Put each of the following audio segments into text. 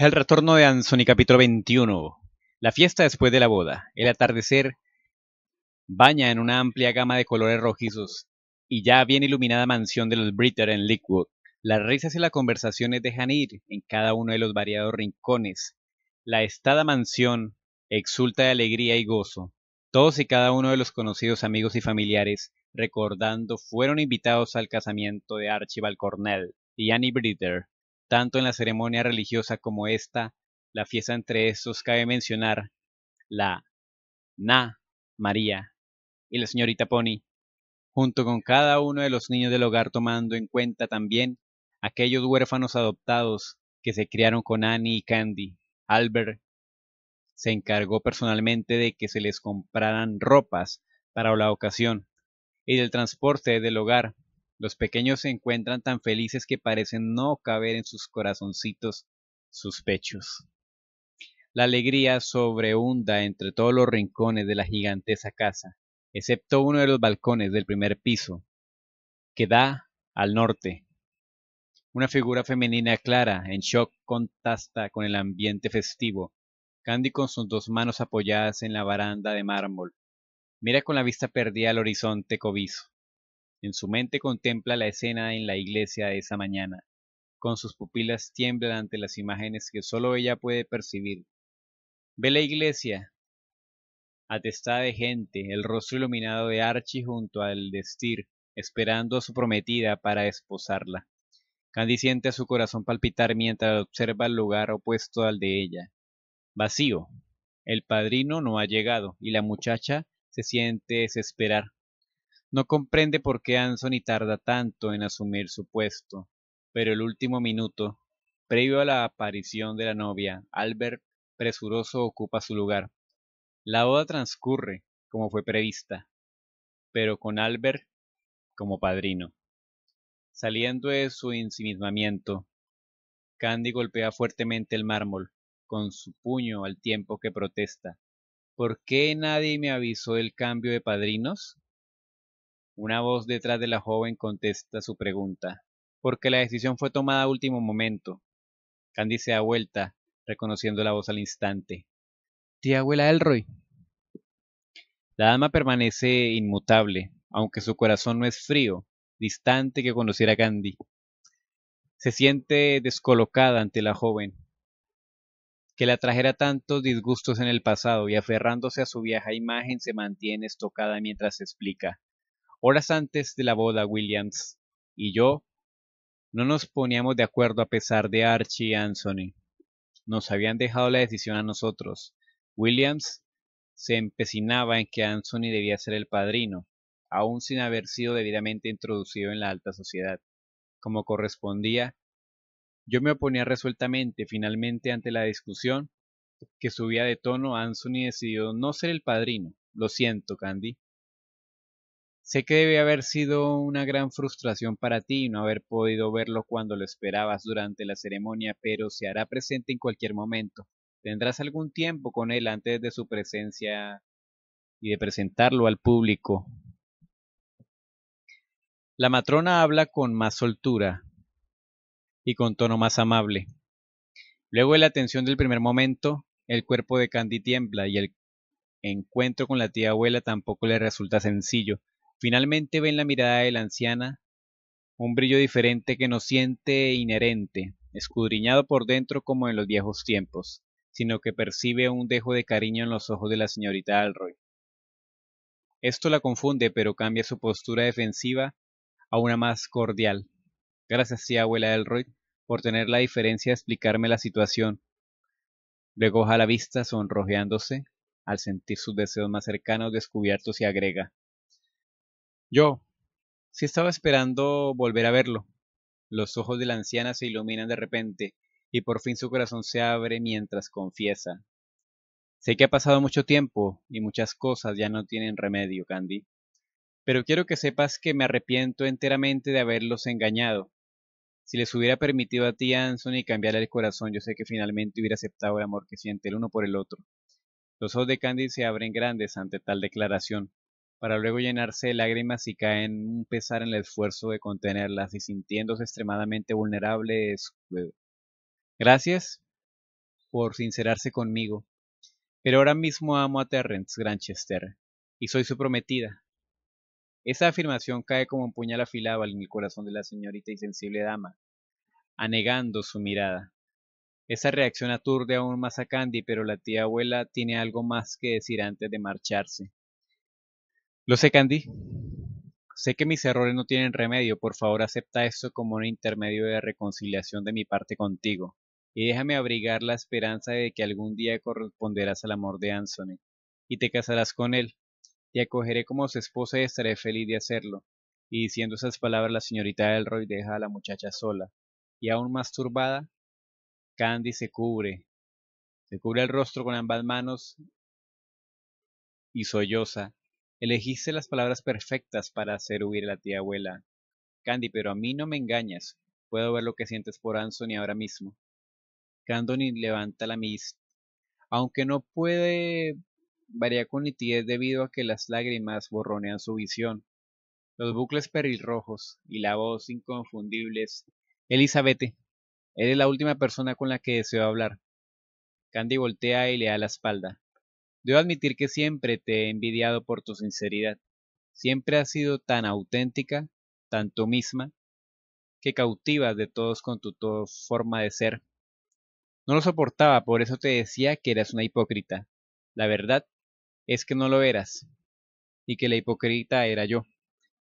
El retorno de y capítulo 21. La fiesta después de la boda. El atardecer baña en una amplia gama de colores rojizos y ya bien iluminada mansión de los Britter en Lickwood. Las risas y las conversaciones dejan ir en cada uno de los variados rincones. La estada mansión exulta de alegría y gozo. Todos y cada uno de los conocidos amigos y familiares, recordando, fueron invitados al casamiento de Archibald Cornell y Annie Britter tanto en la ceremonia religiosa como esta, la fiesta entre estos cabe mencionar la Na María y la señorita Pony, junto con cada uno de los niños del hogar tomando en cuenta también aquellos huérfanos adoptados que se criaron con Annie y Candy. Albert se encargó personalmente de que se les compraran ropas para la ocasión y del transporte del hogar los pequeños se encuentran tan felices que parecen no caber en sus corazoncitos, sus pechos. La alegría sobrehunda entre todos los rincones de la gigantesa casa, excepto uno de los balcones del primer piso, que da al norte. Una figura femenina clara, en shock, contrasta con el ambiente festivo. Candy con sus dos manos apoyadas en la baranda de mármol. Mira con la vista perdida al horizonte cobizo. En su mente contempla la escena en la iglesia de esa mañana. Con sus pupilas tiemblan ante las imágenes que solo ella puede percibir. Ve la iglesia, atestada de gente, el rostro iluminado de Archie junto al destir, esperando a su prometida para esposarla. Candy siente a su corazón palpitar mientras observa el lugar opuesto al de ella. Vacío. El padrino no ha llegado y la muchacha se siente desesperar. No comprende por qué Anthony tarda tanto en asumir su puesto, pero el último minuto, previo a la aparición de la novia, Albert presuroso ocupa su lugar. La boda transcurre como fue prevista, pero con Albert como padrino. Saliendo de su ensimismamiento, Candy golpea fuertemente el mármol con su puño al tiempo que protesta. ¿Por qué nadie me avisó del cambio de padrinos? Una voz detrás de la joven contesta su pregunta. Porque la decisión fue tomada a último momento. Candy se da vuelta, reconociendo la voz al instante. Tía abuela Elroy. La dama permanece inmutable, aunque su corazón no es frío, distante que conociera a Candy. Se siente descolocada ante la joven, que la trajera tantos disgustos en el pasado y aferrándose a su vieja imagen se mantiene estocada mientras explica. Horas antes de la boda, Williams y yo no nos poníamos de acuerdo a pesar de Archie y Anthony. Nos habían dejado la decisión a nosotros. Williams se empecinaba en que Anthony debía ser el padrino, aún sin haber sido debidamente introducido en la alta sociedad. Como correspondía, yo me oponía resueltamente. Finalmente, ante la discusión que subía de tono, Anthony decidió no ser el padrino. Lo siento, Candy. Sé que debe haber sido una gran frustración para ti no haber podido verlo cuando lo esperabas durante la ceremonia, pero se hará presente en cualquier momento. Tendrás algún tiempo con él antes de su presencia y de presentarlo al público. La matrona habla con más soltura y con tono más amable. Luego de la atención del primer momento, el cuerpo de Candy tiembla y el encuentro con la tía abuela tampoco le resulta sencillo. Finalmente ve en la mirada de la anciana un brillo diferente que no siente inherente, escudriñado por dentro como en los viejos tiempos, sino que percibe un dejo de cariño en los ojos de la señorita Alroy. Esto la confunde, pero cambia su postura defensiva a una más cordial. Gracias, sí, abuela Elroy, por tener la diferencia de explicarme la situación. Luego la vista, sonrojeándose, al sentir sus deseos más cercanos descubiertos y agrega. Yo, sí estaba esperando volver a verlo. Los ojos de la anciana se iluminan de repente y por fin su corazón se abre mientras confiesa. Sé que ha pasado mucho tiempo y muchas cosas ya no tienen remedio, Candy. Pero quiero que sepas que me arrepiento enteramente de haberlos engañado. Si les hubiera permitido a ti, y cambiar el corazón, yo sé que finalmente hubiera aceptado el amor que siente el uno por el otro. Los ojos de Candy se abren grandes ante tal declaración para luego llenarse de lágrimas y en un pesar en el esfuerzo de contenerlas y sintiéndose extremadamente vulnerable. Eh, gracias por sincerarse conmigo. Pero ahora mismo amo a Terrence Granchester y soy su prometida. Esa afirmación cae como un puñal afilado en el corazón de la señorita y sensible dama, anegando su mirada. Esa reacción aturde aún más a Candy, pero la tía abuela tiene algo más que decir antes de marcharse. Lo sé, Candy. Sé que mis errores no tienen remedio. Por favor, acepta esto como un intermedio de reconciliación de mi parte contigo. Y déjame abrigar la esperanza de que algún día corresponderás al amor de Anthony. Y te casarás con él. Te acogeré como su esposa y estaré feliz de hacerlo. Y diciendo esas palabras, la señorita Elroy deja a la muchacha sola. Y aún más turbada, Candy se cubre. Se cubre el rostro con ambas manos y solloza Elegiste las palabras perfectas para hacer huir a la tía abuela. Candy, pero a mí no me engañas. Puedo ver lo que sientes por Anson y ahora mismo. Candy levanta la mis, aunque no puede variar con nitidez debido a que las lágrimas borronean su visión. Los bucles perirrojos y la voz inconfundibles. Elizabeth, eres la última persona con la que deseo hablar. Candy voltea y le da la espalda. Debo admitir que siempre te he envidiado por tu sinceridad. Siempre has sido tan auténtica, tan tú misma, que cautivas de todos con tu forma de ser. No lo soportaba, por eso te decía que eras una hipócrita. La verdad es que no lo eras, y que la hipócrita era yo.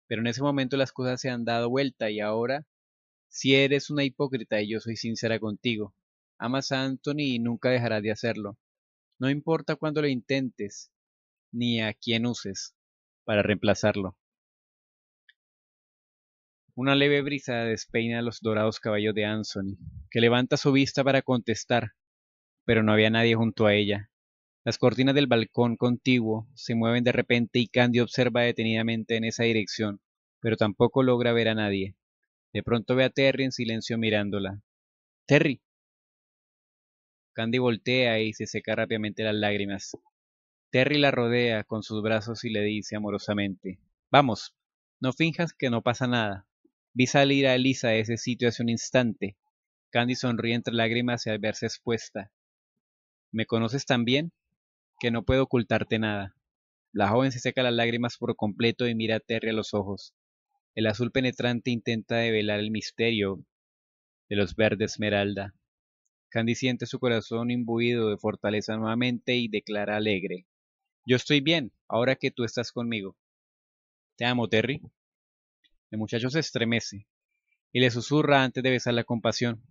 Pero en ese momento las cosas se han dado vuelta y ahora si eres una hipócrita y yo soy sincera contigo. Amas a Anthony y nunca dejarás de hacerlo. No importa cuándo lo intentes, ni a quién uses para reemplazarlo. Una leve brisa despeina los dorados caballos de Anthony, que levanta su vista para contestar, pero no había nadie junto a ella. Las cortinas del balcón contiguo se mueven de repente y Candy observa detenidamente en esa dirección, pero tampoco logra ver a nadie. De pronto ve a Terry en silencio mirándola. Terry, Candy voltea y se seca rápidamente las lágrimas. Terry la rodea con sus brazos y le dice amorosamente, Vamos, no finjas que no pasa nada. Vi salir a Elisa de ese sitio hace un instante. Candy sonríe entre lágrimas y al verse expuesta. ¿Me conoces tan bien? Que no puedo ocultarte nada. La joven se seca las lágrimas por completo y mira a Terry a los ojos. El azul penetrante intenta develar el misterio de los verdes esmeralda. Candy siente su corazón imbuido de fortaleza nuevamente y declara alegre. Yo estoy bien, ahora que tú estás conmigo. Te amo, Terry. El muchacho se estremece y le susurra antes de besar la compasión.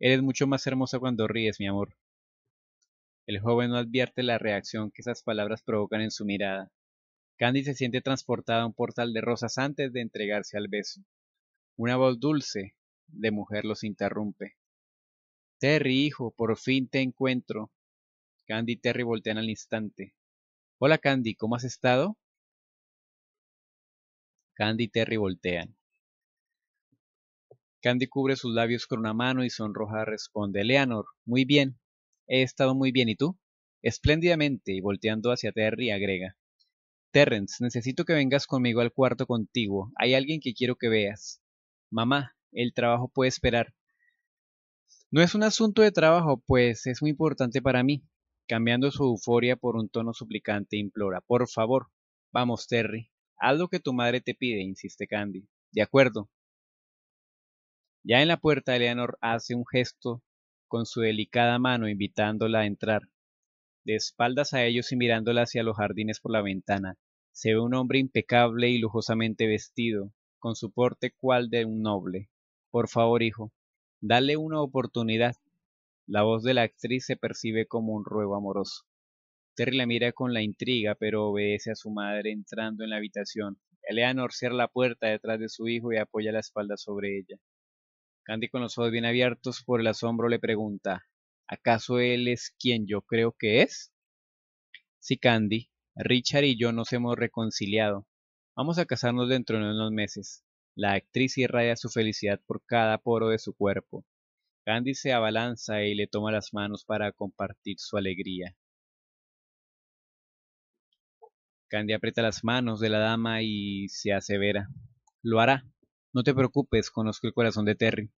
Eres mucho más hermosa cuando ríes, mi amor. El joven no advierte la reacción que esas palabras provocan en su mirada. Candy se siente transportada a un portal de rosas antes de entregarse al beso. Una voz dulce de mujer los interrumpe. Terry, hijo, por fin te encuentro. Candy y Terry voltean al instante. Hola Candy, ¿cómo has estado? Candy y Terry voltean. Candy cubre sus labios con una mano y sonroja responde, Eleanor, muy bien. He estado muy bien, ¿y tú? Espléndidamente, y volteando hacia Terry agrega, Terrence, necesito que vengas conmigo al cuarto contigo. Hay alguien que quiero que veas. Mamá, el trabajo puede esperar. No es un asunto de trabajo, pues es muy importante para mí. Cambiando su euforia por un tono suplicante, implora, por favor, vamos, Terry, haz lo que tu madre te pide, insiste Candy. De acuerdo. Ya en la puerta, Eleanor hace un gesto con su delicada mano invitándola a entrar. De espaldas a ellos y mirándola hacia los jardines por la ventana, se ve un hombre impecable y lujosamente vestido, con su porte cual de un noble. Por favor, hijo, Dale una oportunidad. La voz de la actriz se percibe como un ruego amoroso. Terry la mira con la intriga, pero obedece a su madre entrando en la habitación. Eleanor cierra la puerta detrás de su hijo y apoya la espalda sobre ella. Candy con los ojos bien abiertos por el asombro le pregunta, ¿acaso él es quien yo creo que es? Sí, Candy, Richard y yo nos hemos reconciliado. Vamos a casarnos dentro de unos meses. La actriz irradia su felicidad por cada poro de su cuerpo. Candy se abalanza y le toma las manos para compartir su alegría. Candy aprieta las manos de la dama y se asevera. Lo hará. No te preocupes, conozco el corazón de Terry.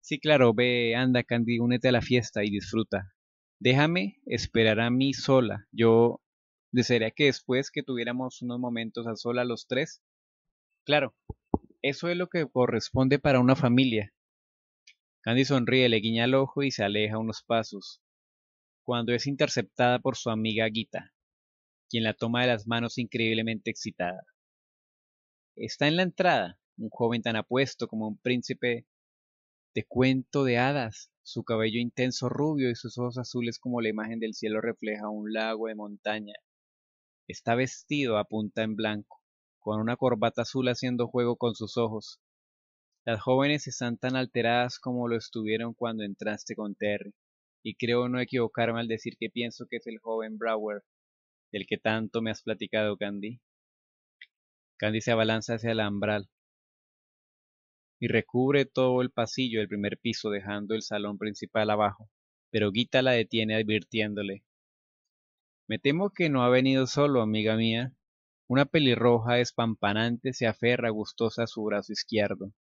Sí, claro, ve, anda, Candy, únete a la fiesta y disfruta. Déjame esperar a mí sola. Yo desearía que después que tuviéramos unos momentos a sola los tres. Claro, eso es lo que corresponde para una familia. Candy sonríe, le guiña el ojo y se aleja unos pasos, cuando es interceptada por su amiga Guita, quien la toma de las manos increíblemente excitada. Está en la entrada, un joven tan apuesto como un príncipe de cuento de hadas, su cabello intenso rubio y sus ojos azules como la imagen del cielo refleja un lago de montaña. Está vestido a punta en blanco, con una corbata azul haciendo juego con sus ojos. Las jóvenes están tan alteradas como lo estuvieron cuando entraste con Terry, y creo no equivocarme al decir que pienso que es el joven Brower, del que tanto me has platicado, Candy. Candy se abalanza hacia el umbral y recubre todo el pasillo del primer piso, dejando el salón principal abajo, pero Guita la detiene advirtiéndole. Me temo que no ha venido solo, amiga mía. Una pelirroja espampanante se aferra gustosa a su brazo izquierdo.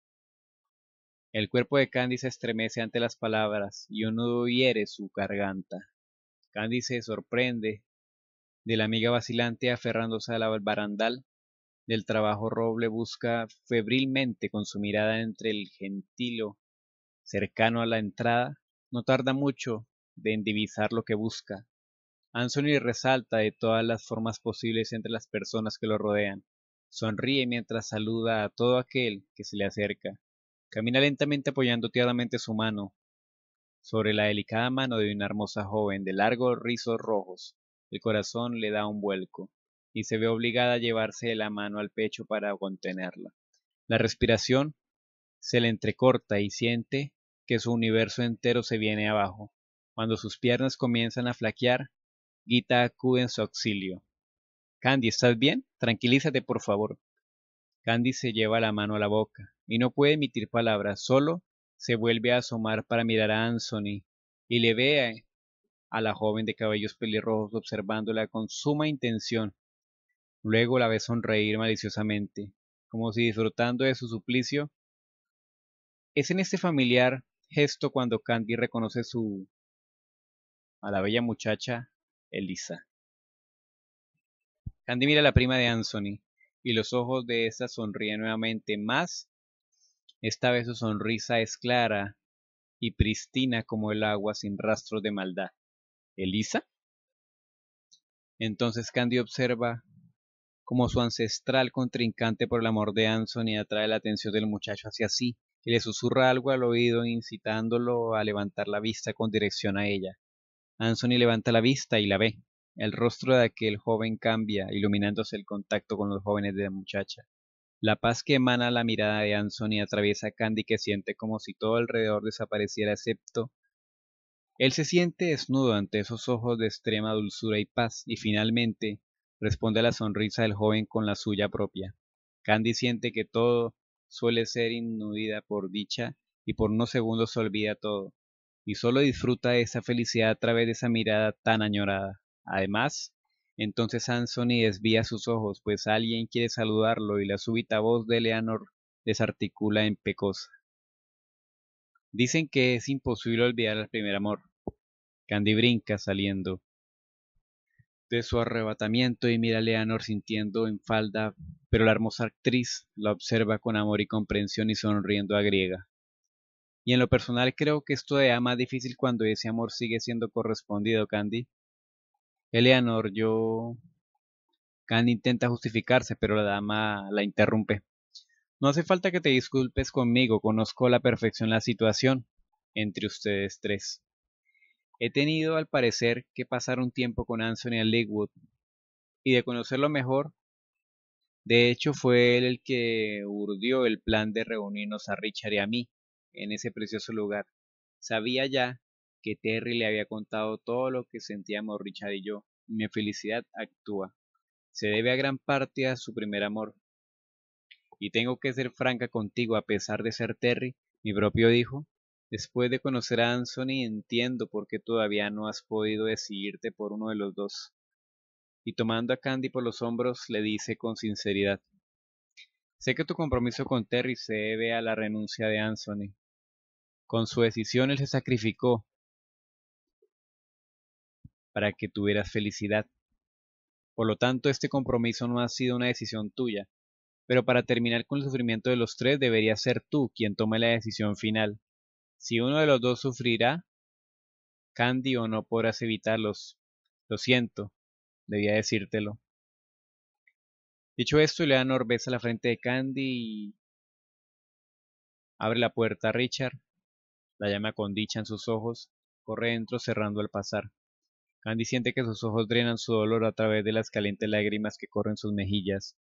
El cuerpo de Candy se estremece ante las palabras y un nudo hiere su garganta. Candy se sorprende de la amiga vacilante aferrándose al barandal del trabajo roble busca febrilmente con su mirada entre el gentilo cercano a la entrada. No tarda mucho de divisar lo que busca. Anthony resalta de todas las formas posibles entre las personas que lo rodean. Sonríe mientras saluda a todo aquel que se le acerca. Camina lentamente apoyando tiernamente su mano sobre la delicada mano de una hermosa joven de largos rizos rojos. El corazón le da un vuelco y se ve obligada a llevarse la mano al pecho para contenerla. La respiración se le entrecorta y siente que su universo entero se viene abajo. Cuando sus piernas comienzan a flaquear, Gita acude en su auxilio. Candy, ¿estás bien? Tranquilízate, por favor. Candy se lleva la mano a la boca y no puede emitir palabras, solo se vuelve a asomar para mirar a Anthony y le ve a la joven de cabellos pelirrojos observándola con suma intención. Luego la ve sonreír maliciosamente, como si disfrutando de su suplicio. Es en este familiar gesto cuando Candy reconoce su a la bella muchacha Elisa. Candy mira a la prima de Anthony y los ojos de esa sonríen nuevamente más. Esta vez su sonrisa es clara y pristina como el agua sin rastros de maldad. ¿Elisa? Entonces Candy observa como su ancestral contrincante por el amor de Anthony atrae la atención del muchacho hacia sí y le susurra algo al oído incitándolo a levantar la vista con dirección a ella. Anthony levanta la vista y la ve. El rostro de aquel joven cambia, iluminándose el contacto con los jóvenes de la muchacha. La paz que emana la mirada de Anthony atraviesa a Candy que siente como si todo alrededor desapareciera excepto él se siente desnudo ante esos ojos de extrema dulzura y paz, y finalmente responde a la sonrisa del joven con la suya propia. Candy siente que todo suele ser inundada por dicha, y por unos segundos se olvida todo, y solo disfruta esa felicidad a través de esa mirada tan añorada. Además, entonces y desvía sus ojos, pues alguien quiere saludarlo y la súbita voz de Eleanor desarticula en pecosa. Dicen que es imposible olvidar al primer amor. Candy brinca saliendo de su arrebatamiento y mira a Eleanor sintiendo en falda, pero la hermosa actriz la observa con amor y comprensión y sonriendo a griega. Y en lo personal creo que esto es ama más difícil cuando ese amor sigue siendo correspondido, Candy. Eleanor, yo... Candy intenta justificarse, pero la dama la interrumpe. No hace falta que te disculpes conmigo, conozco a la perfección la situación entre ustedes tres. He tenido, al parecer, que pasar un tiempo con Anthony Ligwood y de conocerlo mejor. De hecho, fue él el que urdió el plan de reunirnos a Richard y a mí en ese precioso lugar. Sabía ya que Terry le había contado todo lo que sentíamos Richard y yo, mi felicidad actúa. Se debe a gran parte a su primer amor. Y tengo que ser franca contigo, a pesar de ser Terry, mi propio hijo. Después de conocer a Anthony entiendo por qué todavía no has podido decidirte por uno de los dos. Y tomando a Candy por los hombros, le dice con sinceridad, Sé que tu compromiso con Terry se debe a la renuncia de Anthony, con su decisión él se sacrificó para que tuvieras felicidad. Por lo tanto, este compromiso no ha sido una decisión tuya, pero para terminar con el sufrimiento de los tres debería ser tú quien tome la decisión final. Si uno de los dos sufrirá, Candy o no podrás evitarlos. Lo siento, debía decírtelo. Dicho esto, le da orbeza a la frente de Candy y abre la puerta a Richard. La llama con dicha en sus ojos corre dentro cerrando al pasar. Candy siente que sus ojos drenan su dolor a través de las calientes lágrimas que corren sus mejillas.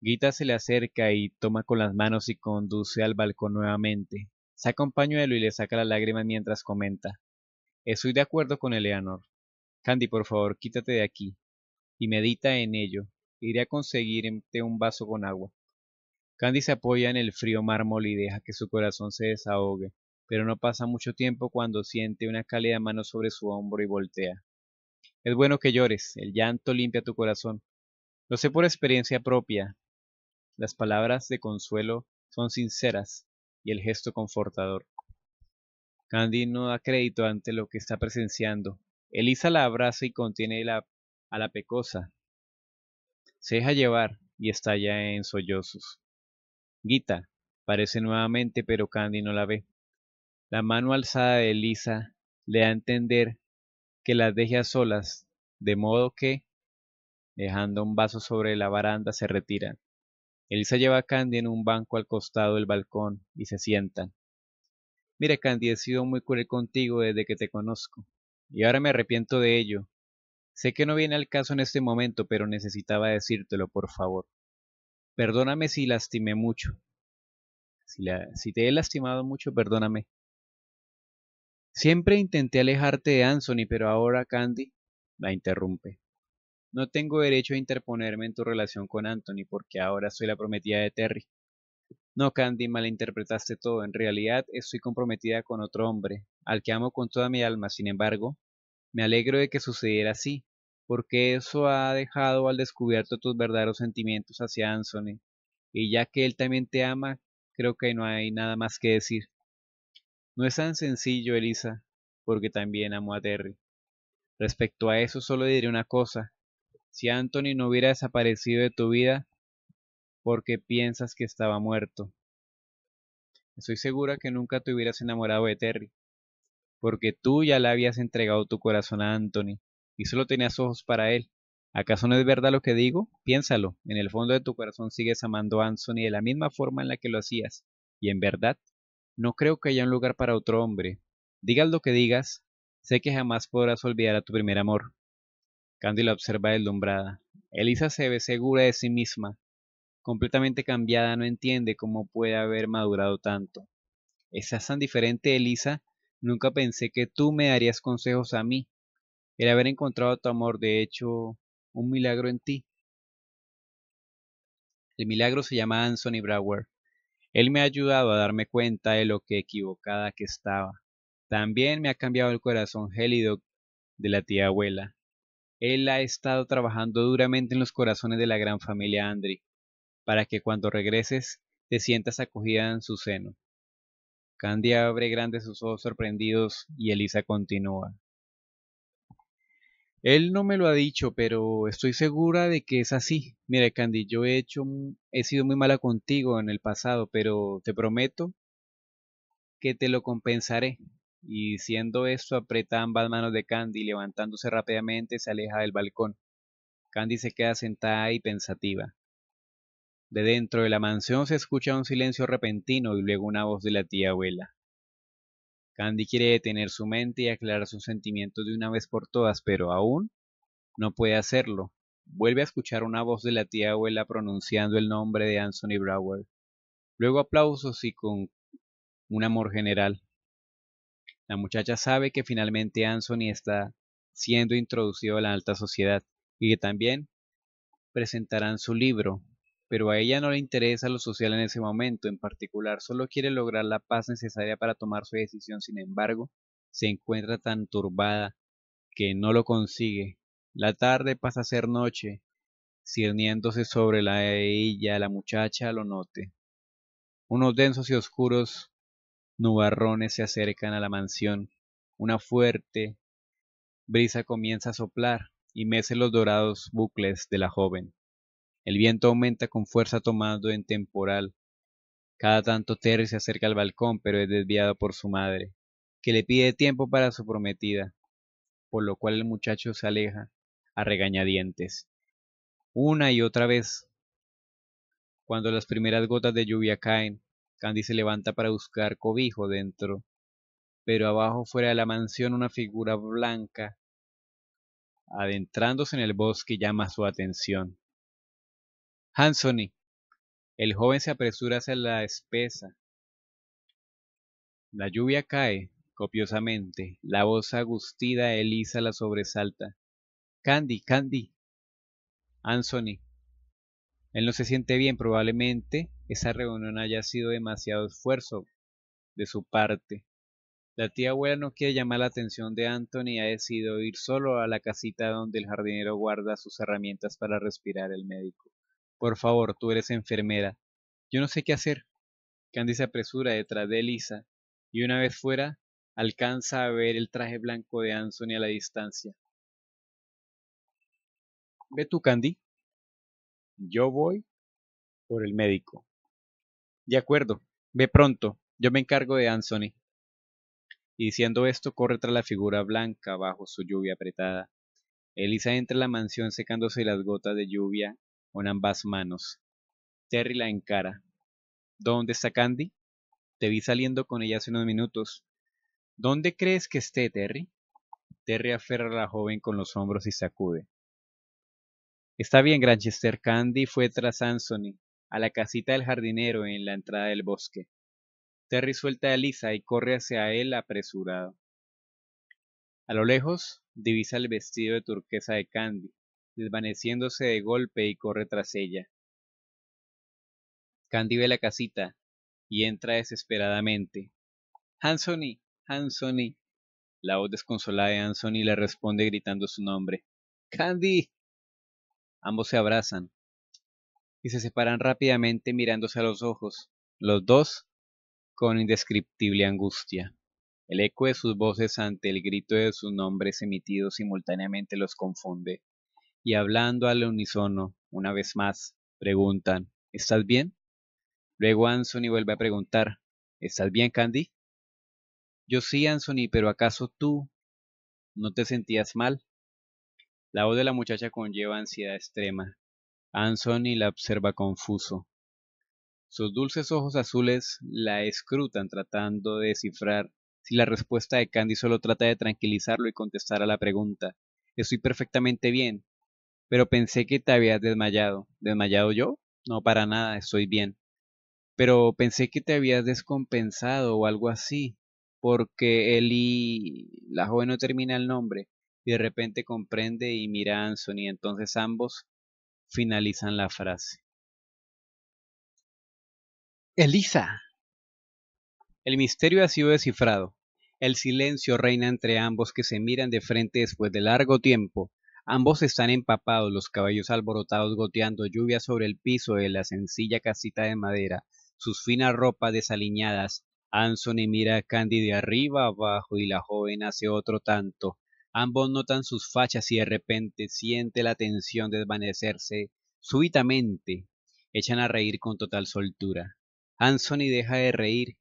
Gita se le acerca y toma con las manos y conduce al balcón nuevamente. Saca un pañuelo y le saca las lágrimas mientras comenta. Estoy de acuerdo con Eleanor. Candy, por favor, quítate de aquí. Y medita en ello. Iré a conseguirte un vaso con agua. Candy se apoya en el frío mármol y deja que su corazón se desahogue pero no pasa mucho tiempo cuando siente una cálida mano sobre su hombro y voltea. Es bueno que llores, el llanto limpia tu corazón. Lo sé por experiencia propia. Las palabras de consuelo son sinceras y el gesto confortador. Candy no da crédito ante lo que está presenciando. Elisa la abraza y contiene a la pecosa. Se deja llevar y ya en sollozos. Guita parece nuevamente, pero Candy no la ve. La mano alzada de Elisa le da a entender que las deje a solas, de modo que, dejando un vaso sobre la baranda, se retiran. Elisa lleva a Candy en un banco al costado del balcón y se sientan. Mira, Candy, he sido muy cruel contigo desde que te conozco, y ahora me arrepiento de ello. Sé que no viene al caso en este momento, pero necesitaba decírtelo, por favor. Perdóname si lastimé mucho. Si, si te he lastimado mucho, perdóname. Siempre intenté alejarte de Anthony, pero ahora Candy la interrumpe. No tengo derecho a interponerme en tu relación con Anthony porque ahora soy la prometida de Terry. No, Candy, malinterpretaste todo. En realidad estoy comprometida con otro hombre, al que amo con toda mi alma. Sin embargo, me alegro de que sucediera así, porque eso ha dejado al descubierto tus verdaderos sentimientos hacia Anthony. Y ya que él también te ama, creo que no hay nada más que decir. No es tan sencillo, Elisa, porque también amo a Terry. Respecto a eso solo diré una cosa. Si Anthony no hubiera desaparecido de tu vida, porque piensas que estaba muerto. Estoy segura que nunca te hubieras enamorado de Terry, porque tú ya le habías entregado tu corazón a Anthony y solo tenías ojos para él. ¿Acaso no es verdad lo que digo? Piénsalo, en el fondo de tu corazón sigues amando a Anthony de la misma forma en la que lo hacías, y en verdad no creo que haya un lugar para otro hombre. Digas lo que digas, sé que jamás podrás olvidar a tu primer amor. Candy la observa deslumbrada. Elisa se ve segura de sí misma. Completamente cambiada, no entiende cómo puede haber madurado tanto. Estás tan diferente, Elisa. Nunca pensé que tú me darías consejos a mí. El haber encontrado tu amor, de hecho, un milagro en ti. El milagro se llama Anthony Brower. Él me ha ayudado a darme cuenta de lo que equivocada que estaba. También me ha cambiado el corazón gélido de la tía abuela. Él ha estado trabajando duramente en los corazones de la gran familia Andri, para que cuando regreses te sientas acogida en su seno. Candy abre grandes sus ojos sorprendidos y Elisa continúa. Él no me lo ha dicho, pero estoy segura de que es así. Mira, Candy, yo he hecho, he sido muy mala contigo en el pasado, pero te prometo que te lo compensaré. Y diciendo esto, aprieta ambas manos de Candy, levantándose rápidamente, se aleja del balcón. Candy se queda sentada y pensativa. De dentro de la mansión se escucha un silencio repentino y luego una voz de la tía abuela. Candy quiere detener su mente y aclarar sus sentimientos de una vez por todas, pero aún no puede hacerlo. Vuelve a escuchar una voz de la tía abuela pronunciando el nombre de Anthony Brower. Luego aplausos y con un amor general. La muchacha sabe que finalmente Anthony está siendo introducido a la alta sociedad y que también presentarán su libro, pero a ella no le interesa lo social en ese momento en particular, solo quiere lograr la paz necesaria para tomar su decisión, sin embargo, se encuentra tan turbada que no lo consigue. La tarde pasa a ser noche, cierniéndose sobre la ella, la muchacha lo note. Unos densos y oscuros nubarrones se acercan a la mansión. Una fuerte brisa comienza a soplar y mece los dorados bucles de la joven. El viento aumenta con fuerza tomando en temporal. Cada tanto Terry se acerca al balcón, pero es desviado por su madre, que le pide tiempo para su prometida, por lo cual el muchacho se aleja a regañadientes. Una y otra vez. Cuando las primeras gotas de lluvia caen, Candy se levanta para buscar cobijo dentro, pero abajo fuera de la mansión una figura blanca, adentrándose en el bosque, llama su atención. Anthony, El joven se apresura hacia la espesa. La lluvia cae copiosamente. La voz agustida Elisa la sobresalta. Candy, Candy. Anthony. Él no se siente bien. Probablemente esa reunión haya sido demasiado esfuerzo de su parte. La tía abuela no quiere llamar la atención de Anthony y ha decidido ir solo a la casita donde el jardinero guarda sus herramientas para respirar el médico. Por favor, tú eres enfermera. Yo no sé qué hacer. Candy se apresura detrás de Elisa y una vez fuera, alcanza a ver el traje blanco de Anthony a la distancia. Ve tú, Candy. Yo voy por el médico. De acuerdo, ve pronto. Yo me encargo de Anthony. Y diciendo esto, corre tras la figura blanca bajo su lluvia apretada. Elisa entra a la mansión secándose las gotas de lluvia con ambas manos. Terry la encara. ¿Dónde está Candy? Te vi saliendo con ella hace unos minutos. ¿Dónde crees que esté, Terry? Terry aferra a la joven con los hombros y sacude. Está bien, Granchester. Candy fue tras Anthony, a la casita del jardinero en la entrada del bosque. Terry suelta a Lisa y corre hacia él apresurado. A lo lejos divisa el vestido de turquesa de Candy, desvaneciéndose de golpe y corre tras ella. Candy ve la casita y entra desesperadamente. Hansony, Hansony. La voz desconsolada de Anthony le responde gritando su nombre. Candy. Ambos se abrazan y se separan rápidamente mirándose a los ojos, los dos con indescriptible angustia. El eco de sus voces ante el grito de sus nombres emitidos simultáneamente los confunde y hablando al unísono, una vez más, preguntan, ¿estás bien? Luego Anthony vuelve a preguntar, ¿estás bien, Candy? Yo sí, Anthony, pero ¿acaso tú no te sentías mal? La voz de la muchacha conlleva ansiedad extrema. Anthony la observa confuso. Sus dulces ojos azules la escrutan tratando de descifrar si la respuesta de Candy solo trata de tranquilizarlo y contestar a la pregunta. Estoy perfectamente bien pero pensé que te habías desmayado. ¿Desmayado yo? No, para nada, estoy bien. Pero pensé que te habías descompensado o algo así, porque Eli... la joven no termina el nombre, y de repente comprende y mira a y entonces ambos finalizan la frase. Elisa. El misterio ha sido descifrado. El silencio reina entre ambos que se miran de frente después de largo tiempo, Ambos están empapados, los caballos alborotados goteando lluvia sobre el piso de la sencilla casita de madera, sus finas ropas desaliñadas. Anthony mira a Candy de arriba abajo y la joven hace otro tanto. Ambos notan sus fachas y de repente siente la tensión desvanecerse súbitamente. Echan a reír con total soltura. Anthony deja de reír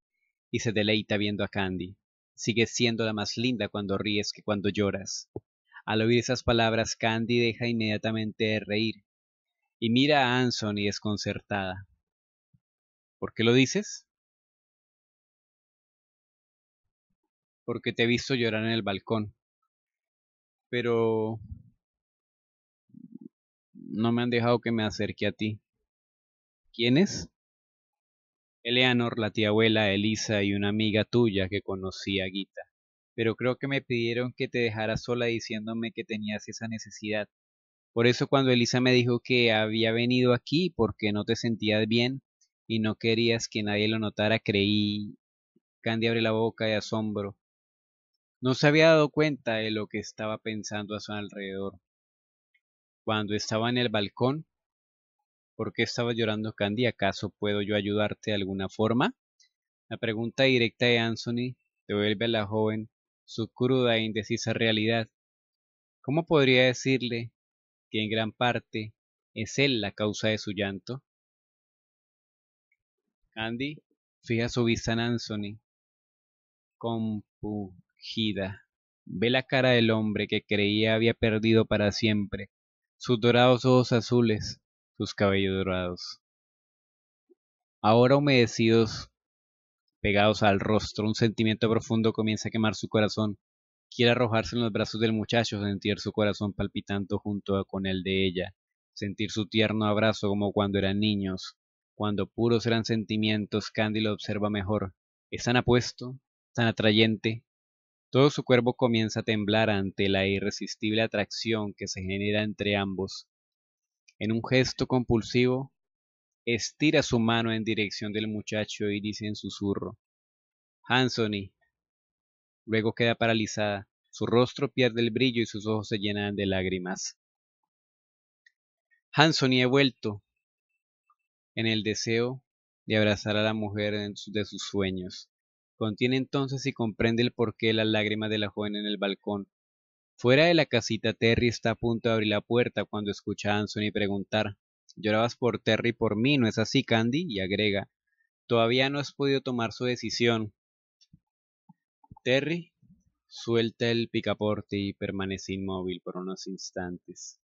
y se deleita viendo a Candy. Sigue siendo la más linda cuando ríes que cuando lloras. Al oír esas palabras, Candy deja inmediatamente de reír y mira a Anson y desconcertada. ¿Por qué lo dices? Porque te he visto llorar en el balcón. Pero... No me han dejado que me acerque a ti. ¿Quién es? Eleanor, la tía abuela, Elisa y una amiga tuya que conocí a Guita pero creo que me pidieron que te dejara sola diciéndome que tenías esa necesidad. Por eso cuando Elisa me dijo que había venido aquí porque no te sentías bien y no querías que nadie lo notara, creí... Candy abre la boca de asombro. No se había dado cuenta de lo que estaba pensando a su alrededor. Cuando estaba en el balcón, ¿por qué estaba llorando Candy? ¿Acaso puedo yo ayudarte de alguna forma? La pregunta directa de Anthony devuelve a la joven su cruda e indecisa realidad, ¿cómo podría decirle que en gran parte es él la causa de su llanto? Andy fija su vista en Anthony, compugida. Ve la cara del hombre que creía había perdido para siempre, sus dorados ojos azules, sus cabellos dorados. Ahora humedecidos pegados al rostro, un sentimiento profundo comienza a quemar su corazón. Quiere arrojarse en los brazos del muchacho, sentir su corazón palpitando junto con el de ella, sentir su tierno abrazo como cuando eran niños. Cuando puros eran sentimientos, Candy lo observa mejor. Es tan apuesto, tan atrayente. Todo su cuerpo comienza a temblar ante la irresistible atracción que se genera entre ambos. En un gesto compulsivo, Estira su mano en dirección del muchacho y dice en susurro, Hansony. Luego queda paralizada, su rostro pierde el brillo y sus ojos se llenan de lágrimas. Hansony he vuelto, en el deseo de abrazar a la mujer de sus sueños. Contiene entonces y comprende el porqué de las lágrimas de la joven en el balcón. Fuera de la casita, Terry está a punto de abrir la puerta cuando escucha a y preguntar Llorabas por Terry y por mí, ¿no es así, Candy? Y agrega, todavía no has podido tomar su decisión. Terry suelta el picaporte y permanece inmóvil por unos instantes.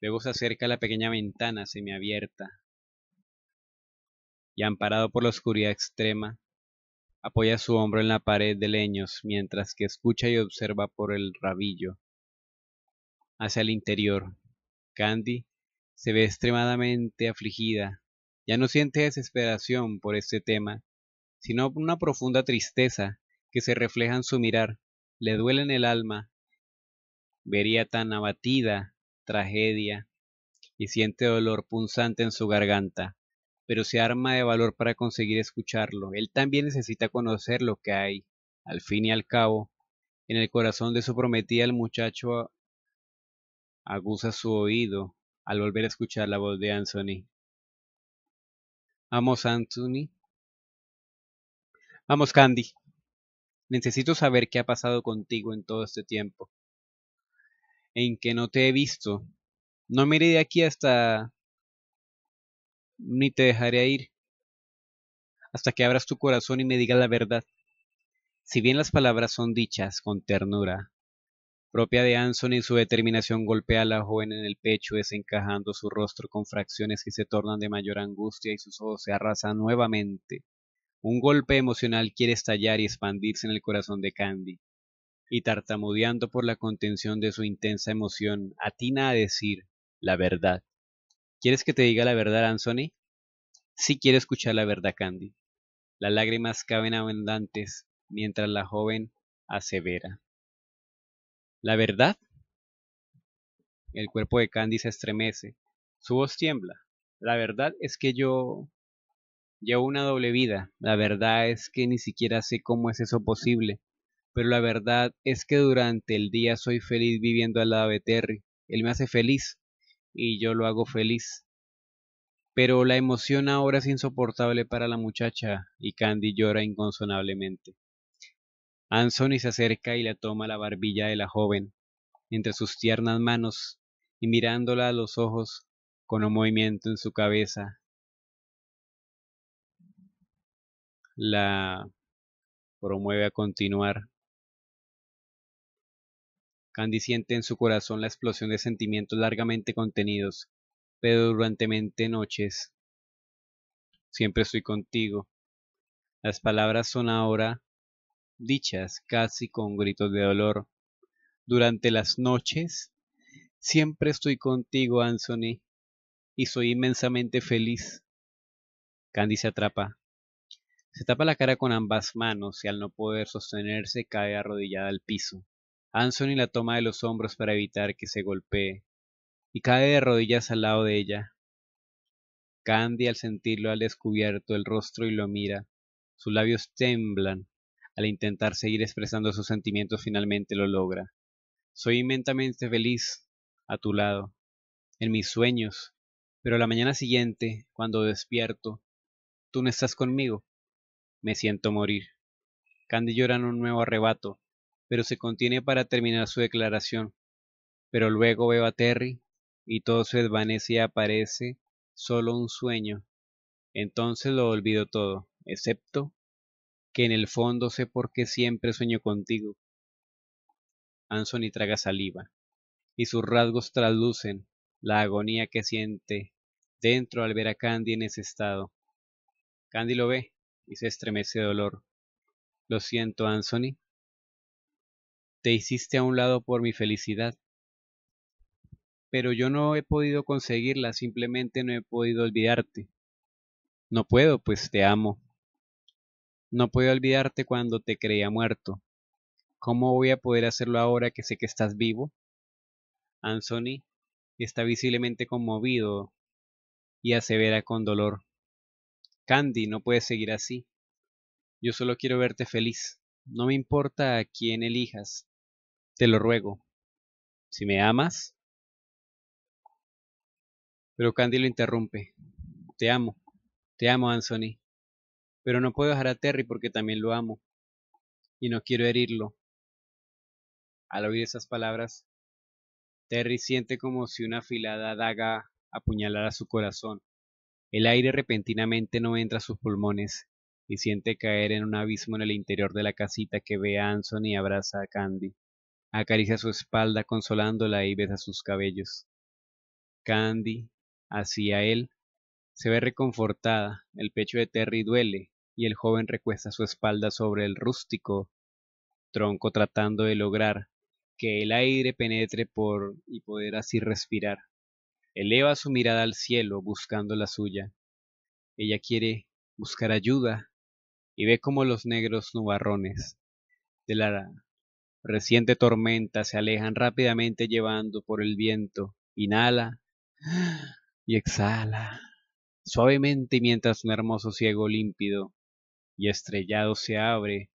Luego se acerca a la pequeña ventana semiabierta y amparado por la oscuridad extrema, apoya su hombro en la pared de leños mientras que escucha y observa por el rabillo hacia el interior. Candy se ve extremadamente afligida. Ya no siente desesperación por este tema, sino una profunda tristeza que se refleja en su mirar. Le duele en el alma. Vería tan abatida tragedia y siente dolor punzante en su garganta, pero se arma de valor para conseguir escucharlo. Él también necesita conocer lo que hay, al fin y al cabo, en el corazón de su prometida el muchacho aguza su oído al volver a escuchar la voz de Anthony. ¿Vamos Anthony. Vamos, Candy. Necesito saber qué ha pasado contigo en todo este tiempo. En que no te he visto. No me iré de aquí hasta... Ni te dejaré ir. Hasta que abras tu corazón y me digas la verdad. Si bien las palabras son dichas con ternura, propia de Anson y su determinación golpea a la joven en el pecho, desencajando su rostro con fracciones que se tornan de mayor angustia y sus ojos se arrasan nuevamente. Un golpe emocional quiere estallar y expandirse en el corazón de Candy, y tartamudeando por la contención de su intensa emoción, atina a decir la verdad. ¿Quieres que te diga la verdad, Anthony? Sí quiero escuchar la verdad, Candy. Las lágrimas caben abundantes mientras la joven asevera. La verdad. El cuerpo de Candy se estremece. Su voz tiembla. La verdad es que yo llevo una doble vida. La verdad es que ni siquiera sé cómo es eso posible. Pero la verdad es que durante el día soy feliz viviendo al lado de Terry. Él me hace feliz y yo lo hago feliz. Pero la emoción ahora es insoportable para la muchacha y Candy llora inconsonablemente. Anthony se acerca y le toma la barbilla de la joven entre sus tiernas manos y mirándola a los ojos con un movimiento en su cabeza. La promueve a continuar. Candy siente en su corazón la explosión de sentimientos largamente contenidos, pero durante noches. Siempre estoy contigo. Las palabras son ahora dichas casi con gritos de dolor. Durante las noches, siempre estoy contigo, Anthony, y soy inmensamente feliz. Candy se atrapa. Se tapa la cara con ambas manos y al no poder sostenerse cae arrodillada al piso. Anthony la toma de los hombros para evitar que se golpee y cae de rodillas al lado de ella. Candy al sentirlo ha descubierto el rostro y lo mira. Sus labios temblan al intentar seguir expresando sus sentimientos finalmente lo logra. Soy inmensamente feliz a tu lado, en mis sueños, pero la mañana siguiente, cuando despierto, tú no estás conmigo. Me siento morir. Candy llora en un nuevo arrebato, pero se contiene para terminar su declaración. Pero luego veo a Terry y todo se desvanece y aparece solo un sueño. Entonces lo olvido todo, excepto que en el fondo sé por qué siempre sueño contigo. Anthony traga saliva, y sus rasgos traslucen la agonía que siente dentro al ver a Candy en ese estado. Candy lo ve y se estremece de dolor. Lo siento, Anthony. Te hiciste a un lado por mi felicidad. Pero yo no he podido conseguirla, simplemente no he podido olvidarte. No puedo, pues te amo. No puedo olvidarte cuando te creía muerto. ¿Cómo voy a poder hacerlo ahora que sé que estás vivo? Anthony está visiblemente conmovido y asevera con dolor. Candy, no puedes seguir así. Yo solo quiero verte feliz. No me importa a quién elijas. Te lo ruego. Si me amas. Pero Candy lo interrumpe. Te amo. Te amo, Anthony. Pero no puedo dejar a Terry porque también lo amo. Y no quiero herirlo. Al oír esas palabras, Terry siente como si una afilada daga apuñalara su corazón. El aire repentinamente no entra a sus pulmones y siente caer en un abismo en el interior de la casita que ve a Anson y abraza a Candy. Acaricia su espalda consolándola y besa sus cabellos. Candy, hacia él, se ve reconfortada, el pecho de Terry duele, y el joven recuesta su espalda sobre el rústico tronco tratando de lograr que el aire penetre por y poder así respirar. Eleva su mirada al cielo buscando la suya. Ella quiere buscar ayuda y ve como los negros nubarrones de la reciente tormenta se alejan rápidamente llevando por el viento. Inhala y exhala suavemente mientras un hermoso ciego límpido y estrellado se abre,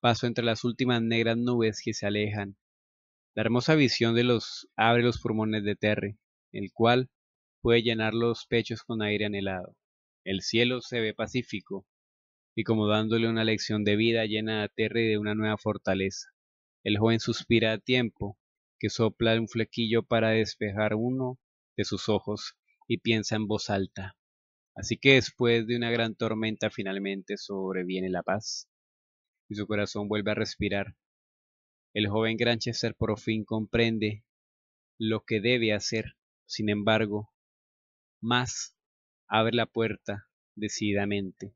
paso entre las últimas negras nubes que se alejan. La hermosa visión de los abre los pulmones de terre, el cual puede llenar los pechos con aire anhelado. El cielo se ve pacífico, y como dándole una lección de vida llena a Terry de una nueva fortaleza. El joven suspira a tiempo, que sopla un flequillo para despejar uno de sus ojos, y piensa en voz alta. Así que después de una gran tormenta finalmente sobreviene la paz y su corazón vuelve a respirar. El joven Granchester por fin comprende lo que debe hacer. Sin embargo, más abre la puerta decididamente.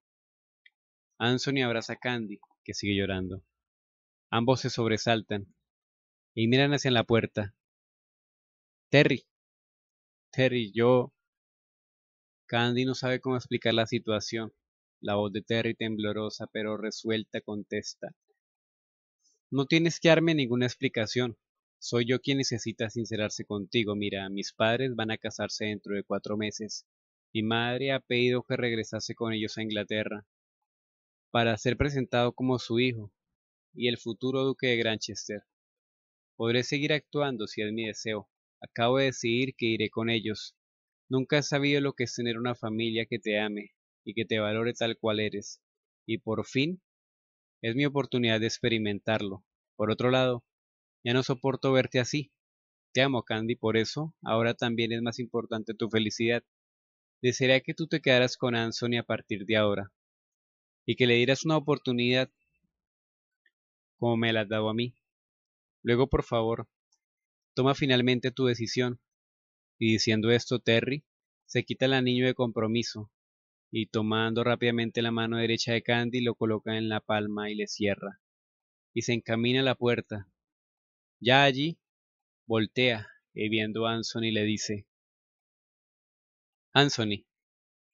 Anthony abraza a Candy, que sigue llorando. Ambos se sobresaltan y miran hacia la puerta. Terry, Terry, yo Candy no sabe cómo explicar la situación. La voz de Terry temblorosa pero resuelta contesta. No tienes que darme ninguna explicación. Soy yo quien necesita sincerarse contigo. Mira, mis padres van a casarse dentro de cuatro meses. Mi madre ha pedido que regresase con ellos a Inglaterra para ser presentado como su hijo y el futuro duque de Granchester. Podré seguir actuando si es mi deseo. Acabo de decidir que iré con ellos. Nunca has sabido lo que es tener una familia que te ame y que te valore tal cual eres. Y por fin es mi oportunidad de experimentarlo. Por otro lado, ya no soporto verte así. Te amo, Candy, por eso ahora también es más importante tu felicidad. Desearía que tú te quedaras con Anthony a partir de ahora y que le dieras una oportunidad como me la has dado a mí. Luego, por favor, toma finalmente tu decisión. Y diciendo esto, Terry se quita el anillo de compromiso y tomando rápidamente la mano derecha de Candy lo coloca en la palma y le cierra. Y se encamina a la puerta. Ya allí, voltea y eh, viendo a Anthony le dice, Anthony,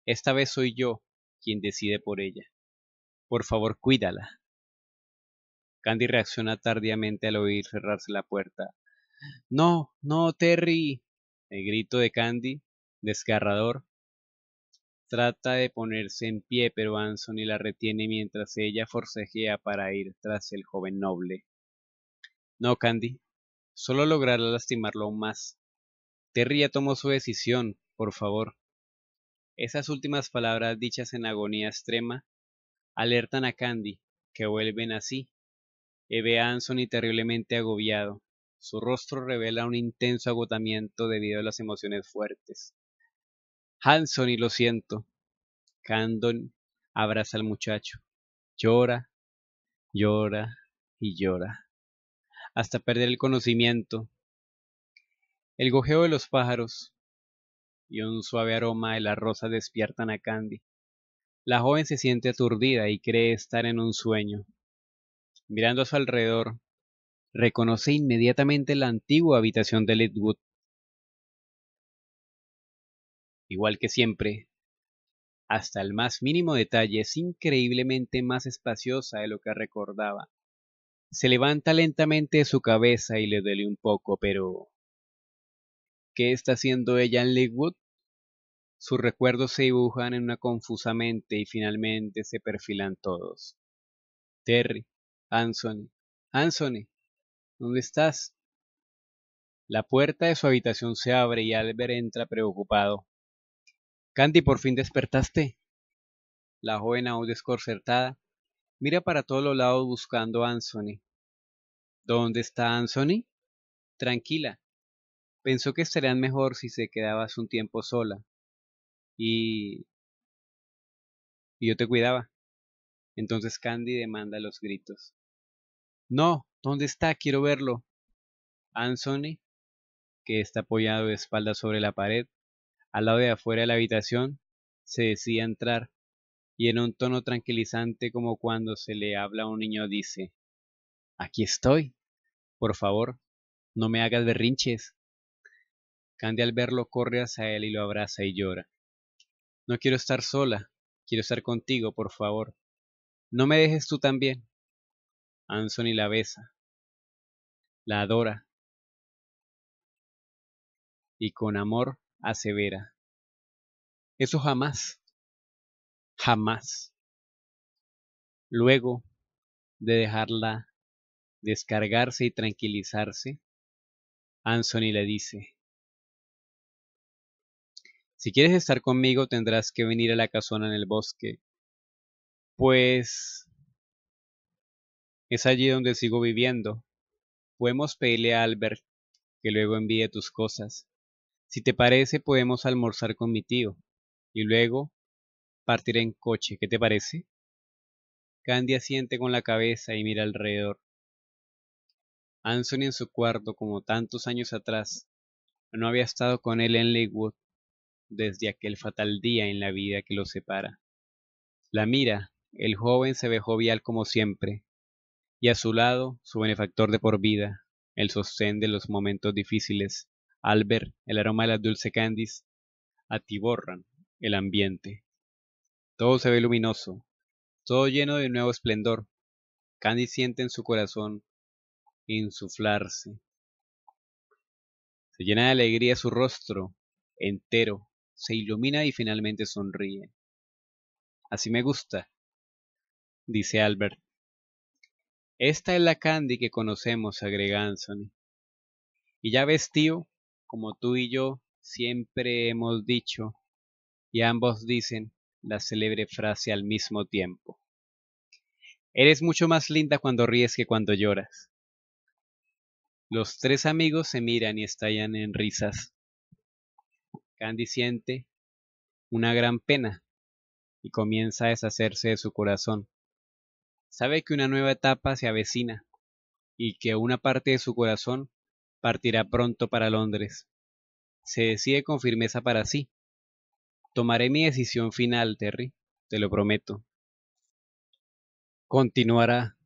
esta vez soy yo quien decide por ella. Por favor, cuídala. Candy reacciona tardíamente al oír cerrarse la puerta. No, no, Terry, el grito de Candy, desgarrador, trata de ponerse en pie, pero y la retiene mientras ella forcejea para ir tras el joven noble. No, Candy, solo logrará lastimarlo aún más. Terry ya tomó su decisión, por favor. Esas últimas palabras dichas en agonía extrema alertan a Candy, que vuelven así, y ve a Anthony terriblemente agobiado. Su rostro revela un intenso agotamiento debido a las emociones fuertes. Hanson y lo siento. Candon abraza al muchacho. Llora, llora y llora. Hasta perder el conocimiento. El gojeo de los pájaros y un suave aroma de la rosa despiertan a Candy. La joven se siente aturdida y cree estar en un sueño. Mirando a su alrededor, reconoce inmediatamente la antigua habitación de Ledwood. Igual que siempre, hasta el más mínimo detalle es increíblemente más espaciosa de lo que recordaba. Se levanta lentamente su cabeza y le duele un poco, pero... ¿Qué está haciendo ella en Leadwood? Sus recuerdos se dibujan en una confusa mente y finalmente se perfilan todos. Terry, Anthony, Anthony, ¿Dónde estás? La puerta de su habitación se abre y Albert entra preocupado. Candy, por fin despertaste. La joven aún desconcertada mira para todos los lados buscando a Anthony. ¿Dónde está Anthony? Tranquila. Pensó que estarían mejor si se quedabas un tiempo sola. Y... Y yo te cuidaba. Entonces Candy demanda los gritos. No, ¿Dónde está? Quiero verlo. Anthony, que está apoyado de espaldas sobre la pared, al lado de afuera de la habitación, se decía entrar, y en un tono tranquilizante como cuando se le habla a un niño dice, Aquí estoy. Por favor, no me hagas berrinches. Candy al verlo corre hacia él y lo abraza y llora. No quiero estar sola, quiero estar contigo, por favor. No me dejes tú también. Anthony la besa, la adora y con amor asevera. Eso jamás, jamás. Luego de dejarla descargarse y tranquilizarse, Anthony le dice, si quieres estar conmigo tendrás que venir a la casona en el bosque, pues es allí donde sigo viviendo. Podemos pedirle a Albert que luego envíe tus cosas. Si te parece, podemos almorzar con mi tío y luego partir en coche. ¿Qué te parece? Candy asiente con la cabeza y mira alrededor. Anson en su cuarto, como tantos años atrás, no había estado con él en Lakewood desde aquel fatal día en la vida que los separa. La mira, el joven se ve jovial como siempre, y a su lado su benefactor de por vida, el sostén de los momentos difíciles. Albert, el aroma de las dulce candies, atiborran el ambiente. Todo se ve luminoso, todo lleno de nuevo esplendor. Candy siente en su corazón insuflarse. Se llena de alegría su rostro, entero, se ilumina y finalmente sonríe. Así me gusta, dice Albert, esta es la Candy que conocemos, agrega Anthony. Y ya ves, tío, como tú y yo siempre hemos dicho, y ambos dicen la célebre frase al mismo tiempo. Eres mucho más linda cuando ríes que cuando lloras. Los tres amigos se miran y estallan en risas. Candy siente una gran pena y comienza a deshacerse de su corazón. Sabe que una nueva etapa se avecina y que una parte de su corazón partirá pronto para Londres. Se decide con firmeza para sí. Tomaré mi decisión final, Terry, te lo prometo. Continuará.